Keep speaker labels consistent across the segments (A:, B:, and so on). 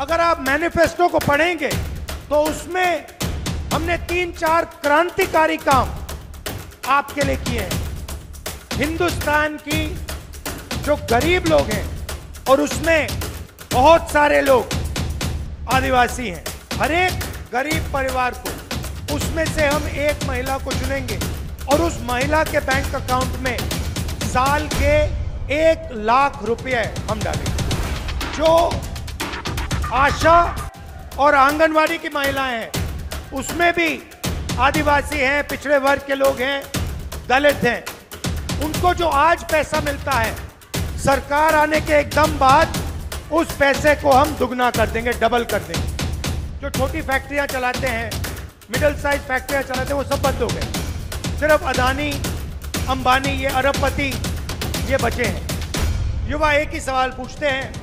A: अगर आप मैनिफेस्टो को पढ़ेंगे तो उसमें हमने तीन चार क्रांतिकारी काम आपके लिए किए हैं हिंदुस्तान की जो गरीब लोग हैं और उसमें बहुत सारे लोग आदिवासी हैं हर एक गरीब परिवार को उसमें से हम एक महिला को चुनेंगे और उस महिला के बैंक अकाउंट में साल के एक लाख रुपए हम डालेंगे जो आशा और आंगनवाड़ी की महिलाएं हैं उसमें भी आदिवासी हैं पिछड़े वर्ग के लोग हैं दलित हैं उनको जो आज पैसा मिलता है सरकार आने के एकदम बाद उस पैसे को हम दुगना कर देंगे डबल कर देंगे जो छोटी फैक्ट्रियां चलाते हैं मिडिल साइज फैक्ट्रियां चलाते हैं वो सब बंद हो गए सिर्फ अदानी अंबानी ये अरबपति ये बचे हैं युवा एक ही सवाल पूछते हैं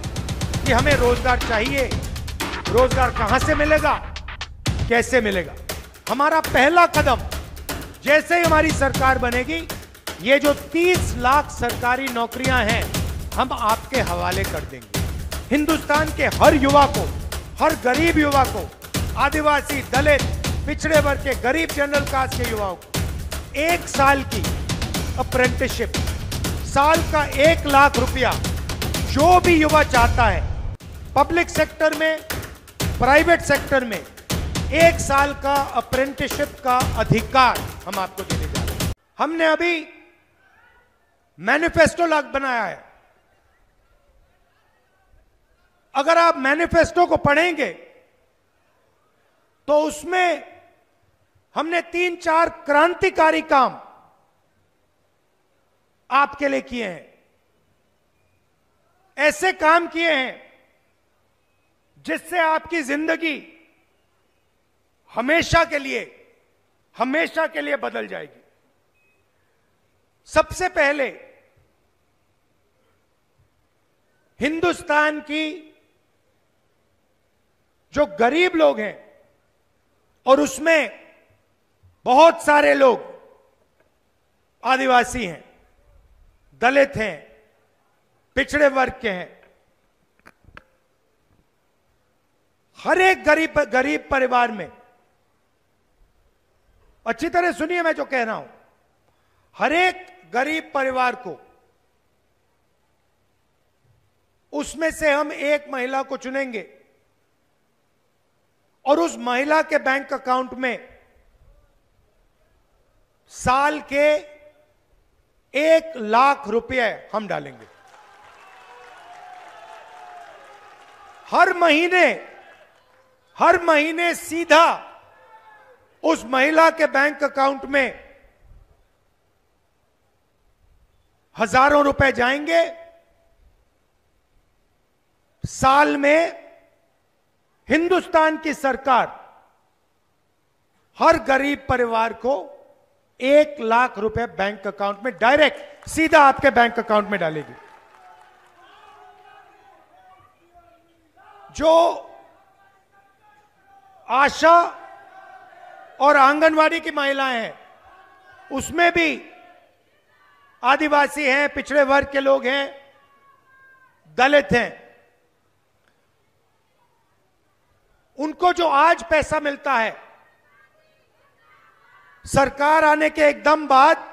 A: कि हमें रोज़गार चाहिए रोजगार कहां से मिलेगा कैसे मिलेगा हमारा पहला कदम जैसे ही हमारी सरकार बनेगी ये जो 30 लाख सरकारी नौकरियां हैं हम आपके हवाले कर देंगे हिंदुस्तान के हर युवा को हर गरीब युवा को आदिवासी दलित पिछड़े वर्ग के गरीब जनरल कास्ट के युवाओं को एक साल की अप्रेंटिसशिप साल का एक लाख रुपया जो भी युवा चाहता है पब्लिक सेक्टर में प्राइवेट सेक्टर में एक साल का अप्रेंटिसशिप का अधिकार हम आपको देने जा रहे हैं हमने अभी मैनिफेस्टो लाग बनाया है अगर आप मैनिफेस्टो को पढ़ेंगे तो उसमें हमने तीन चार क्रांतिकारी काम आपके लिए किए हैं ऐसे काम किए हैं जिससे आपकी जिंदगी हमेशा के लिए हमेशा के लिए बदल जाएगी सबसे पहले हिंदुस्तान की जो गरीब लोग हैं और उसमें बहुत सारे लोग आदिवासी हैं दलित हैं पिछड़े वर्ग के हैं हर एक गरीब गरीब परिवार में अच्छी तरह सुनिए मैं जो कह रहा हूं हर एक गरीब परिवार को उसमें से हम एक महिला को चुनेंगे और उस महिला के बैंक अकाउंट में साल के एक लाख रुपए हम डालेंगे हर महीने हर महीने सीधा उस महिला के बैंक अकाउंट में हजारों रुपए जाएंगे साल में हिंदुस्तान की सरकार हर गरीब परिवार को एक लाख रुपए बैंक अकाउंट में डायरेक्ट सीधा आपके बैंक अकाउंट में डालेगी जो आशा और आंगनवाड़ी की महिलाएं हैं उसमें भी आदिवासी हैं पिछड़े वर्ग के लोग हैं दलित हैं उनको जो आज पैसा मिलता है सरकार आने के एकदम बाद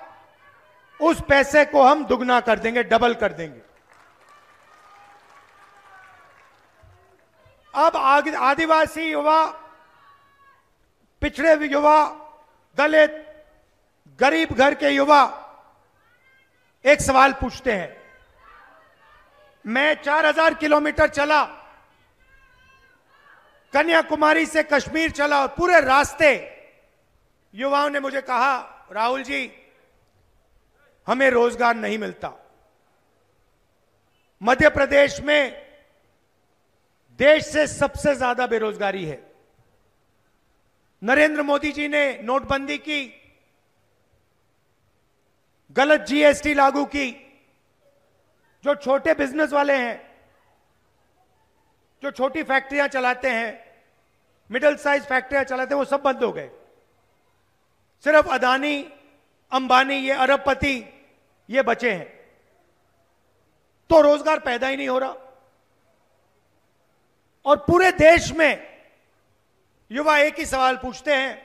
A: उस पैसे को हम दुगना कर देंगे डबल कर देंगे अब आदिवासी युवा पिछड़े युवा दलित गरीब घर के युवा एक सवाल पूछते हैं मैं 4000 किलोमीटर चला कन्याकुमारी से कश्मीर चला और पूरे रास्ते युवाओं ने मुझे कहा राहुल जी हमें रोजगार नहीं मिलता मध्य प्रदेश में देश से सबसे ज्यादा बेरोजगारी है नरेंद्र मोदी जी ने नोटबंदी की गलत जीएसटी लागू की जो छोटे बिजनेस वाले हैं जो छोटी फैक्ट्रियां चलाते हैं मिडिल साइज फैक्ट्रियां चलाते हैं वो सब बंद हो गए सिर्फ अदानी अंबानी ये अरबपति ये बचे हैं तो रोजगार पैदा ही नहीं हो रहा और पूरे देश में युवा एक ही सवाल पूछते हैं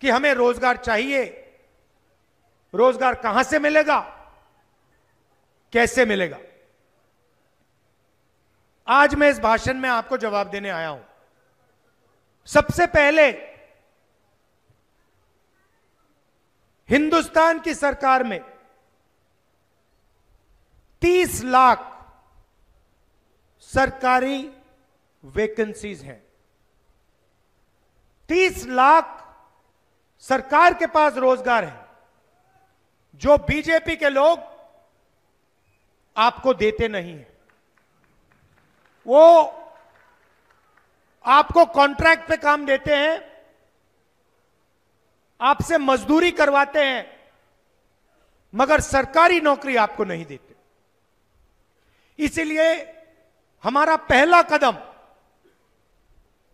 A: कि हमें रोजगार चाहिए रोजगार कहां से मिलेगा कैसे मिलेगा आज मैं इस भाषण में आपको जवाब देने आया हूं सबसे पहले हिंदुस्तान की सरकार में 30 लाख सरकारी वैकेंसीज हैं तीस लाख सरकार के पास रोजगार है जो बीजेपी के लोग आपको देते नहीं है वो आपको कॉन्ट्रैक्ट पे काम देते हैं आपसे मजदूरी करवाते हैं मगर सरकारी नौकरी आपको नहीं देते इसीलिए हमारा पहला कदम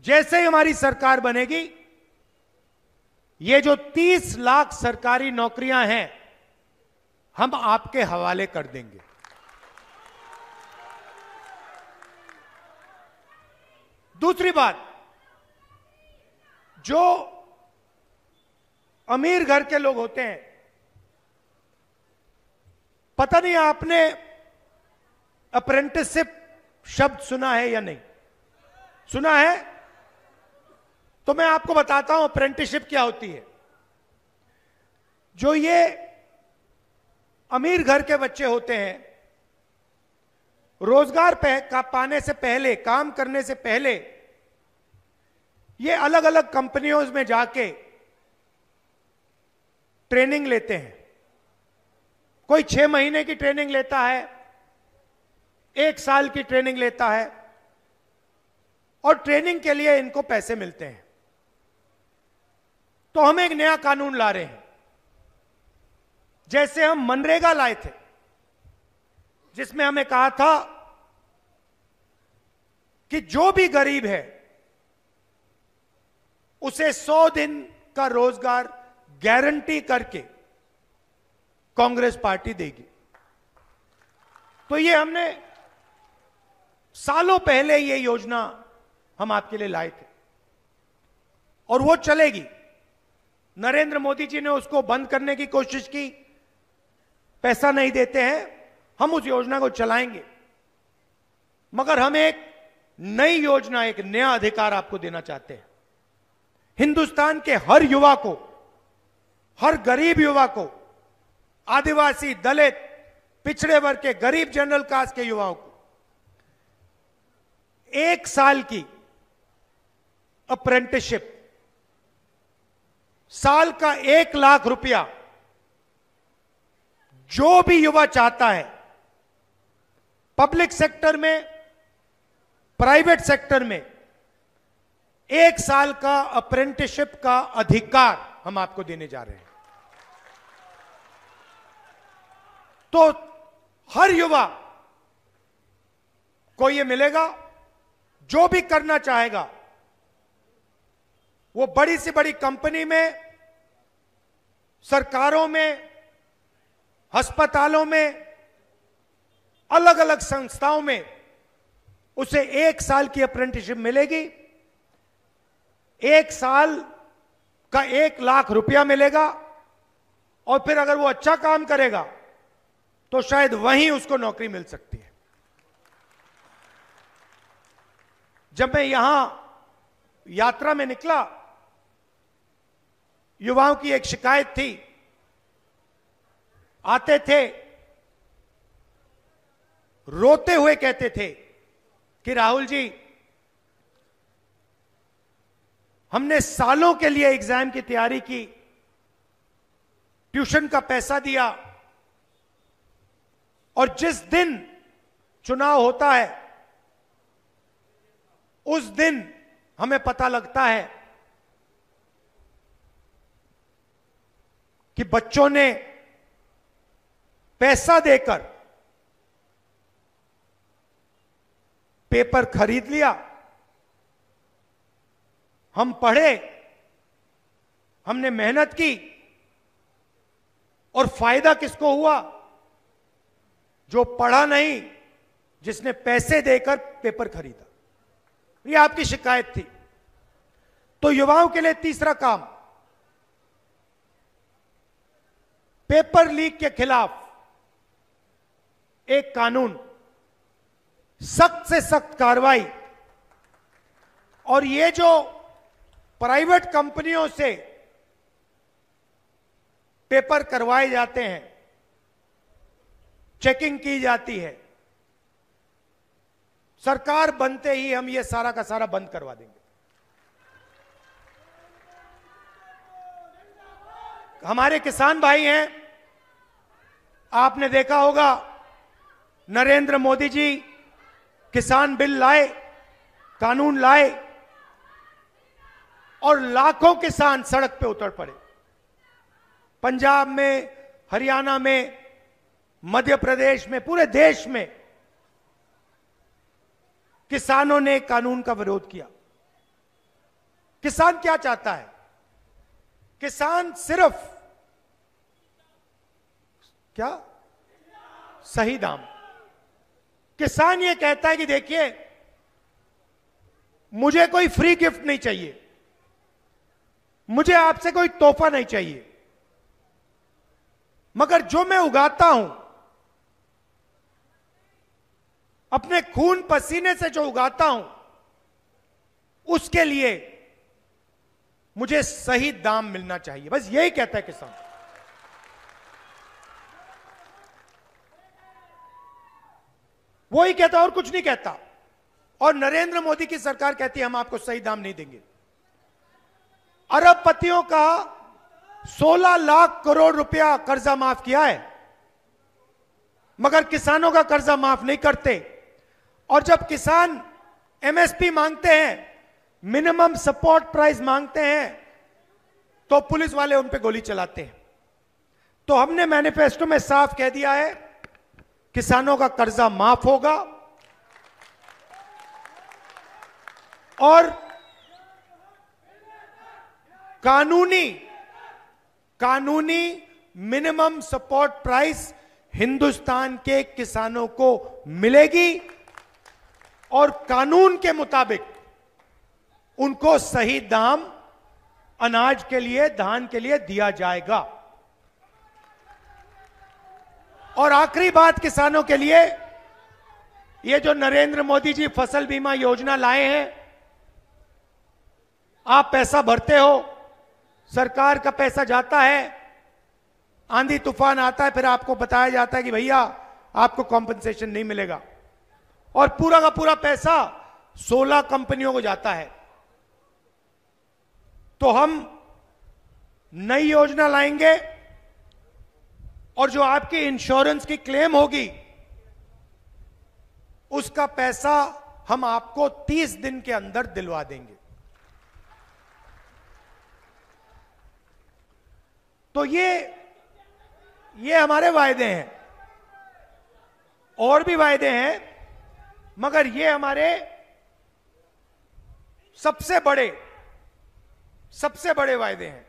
A: जैसे ही हमारी सरकार बनेगी ये जो 30 लाख सरकारी नौकरियां हैं हम आपके हवाले कर देंगे दूसरी बात जो अमीर घर के लोग होते हैं पता नहीं आपने अप्रेंटिसशिप शब्द सुना है या नहीं सुना है तो मैं आपको बताता हूं अप्रेंटिसशिप क्या होती है जो ये अमीर घर के बच्चे होते हैं रोजगार का पाने से पहले काम करने से पहले ये अलग अलग कंपनियों में जाके ट्रेनिंग लेते हैं कोई छह महीने की ट्रेनिंग लेता है एक साल की ट्रेनिंग लेता है और ट्रेनिंग के लिए इनको पैसे मिलते हैं तो हम एक नया कानून ला रहे हैं जैसे हम मनरेगा लाए थे जिसमें हमें कहा था कि जो भी गरीब है उसे 100 दिन का रोजगार गारंटी करके कांग्रेस पार्टी देगी तो ये हमने सालों पहले ये योजना हम आपके लिए लाए थे और वो चलेगी नरेंद्र मोदी जी ने उसको बंद करने की कोशिश की पैसा नहीं देते हैं हम उस योजना को चलाएंगे मगर हम एक नई योजना एक नया अधिकार आपको देना चाहते हैं हिंदुस्तान के हर युवा को हर गरीब युवा को आदिवासी दलित पिछड़े वर्ग के गरीब जनरल कास्ट के युवाओं को एक साल की अप्रेंटिसशिप साल का एक लाख रुपया जो भी युवा चाहता है पब्लिक सेक्टर में प्राइवेट सेक्टर में एक साल का अप्रेंटिसशिप का अधिकार हम आपको देने जा रहे हैं तो हर युवा को यह मिलेगा जो भी करना चाहेगा वो बड़ी से बड़ी कंपनी में सरकारों में अस्पतालों में अलग अलग संस्थाओं में उसे एक साल की अप्रेंटिसशिप मिलेगी एक साल का एक लाख रुपया मिलेगा और फिर अगर वो अच्छा काम करेगा तो शायद वहीं उसको नौकरी मिल सकती है जब मैं यहां यात्रा में निकला युवाओं की एक शिकायत थी आते थे रोते हुए कहते थे कि राहुल जी हमने सालों के लिए एग्जाम की तैयारी की ट्यूशन का पैसा दिया और जिस दिन चुनाव होता है उस दिन हमें पता लगता है कि बच्चों ने पैसा देकर पेपर खरीद लिया हम पढ़े हमने मेहनत की और फायदा किसको हुआ जो पढ़ा नहीं जिसने पैसे देकर पेपर खरीदा ये आपकी शिकायत थी तो युवाओं के लिए तीसरा काम पेपर लीक के खिलाफ एक कानून सख्त से सख्त कार्रवाई और ये जो प्राइवेट कंपनियों से पेपर करवाए जाते हैं चेकिंग की जाती है सरकार बनते ही हम ये सारा का सारा बंद करवा देंगे हमारे किसान भाई हैं आपने देखा होगा नरेंद्र मोदी जी किसान बिल लाए कानून लाए और लाखों किसान सड़क पे उतर पड़े पंजाब में हरियाणा में मध्य प्रदेश में पूरे देश में किसानों ने कानून का विरोध किया किसान क्या चाहता है किसान सिर्फ क्या सही दाम किसान ये कहता है कि देखिए मुझे कोई फ्री गिफ्ट नहीं चाहिए मुझे आपसे कोई तोहफा नहीं चाहिए मगर जो मैं उगाता हूं अपने खून पसीने से जो उगाता हूं उसके लिए मुझे सही दाम मिलना चाहिए बस यही कहता है किसान वो ही कहता और कुछ नहीं कहता और नरेंद्र मोदी की सरकार कहती है हम आपको सही दाम नहीं देंगे अरबपतियों का 16 लाख करोड़ रुपया कर्जा माफ किया है मगर किसानों का कर्जा माफ नहीं करते और जब किसान एमएसपी मांगते हैं मिनिमम सपोर्ट प्राइस मांगते हैं तो पुलिस वाले उन पर गोली चलाते हैं तो हमने मैनिफेस्टो में साफ कह दिया है किसानों का कर्जा माफ होगा और कानूनी कानूनी मिनिमम सपोर्ट प्राइस हिंदुस्तान के किसानों को मिलेगी और कानून के मुताबिक उनको सही दाम अनाज के लिए धान के लिए दिया जाएगा और आखिरी बात किसानों के लिए ये जो नरेंद्र मोदी जी फसल बीमा योजना लाए हैं आप पैसा भरते हो सरकार का पैसा जाता है आंधी तूफान आता है फिर आपको बताया जाता है कि भैया आपको कॉम्पनसेशन नहीं मिलेगा और पूरा का पूरा पैसा 16 कंपनियों को जाता है तो हम नई योजना लाएंगे और जो आपकी इंश्योरेंस की क्लेम होगी उसका पैसा हम आपको 30 दिन के अंदर दिलवा देंगे तो ये ये हमारे वायदे हैं और भी वायदे हैं मगर ये हमारे सबसे बड़े सबसे बड़े वायदे हैं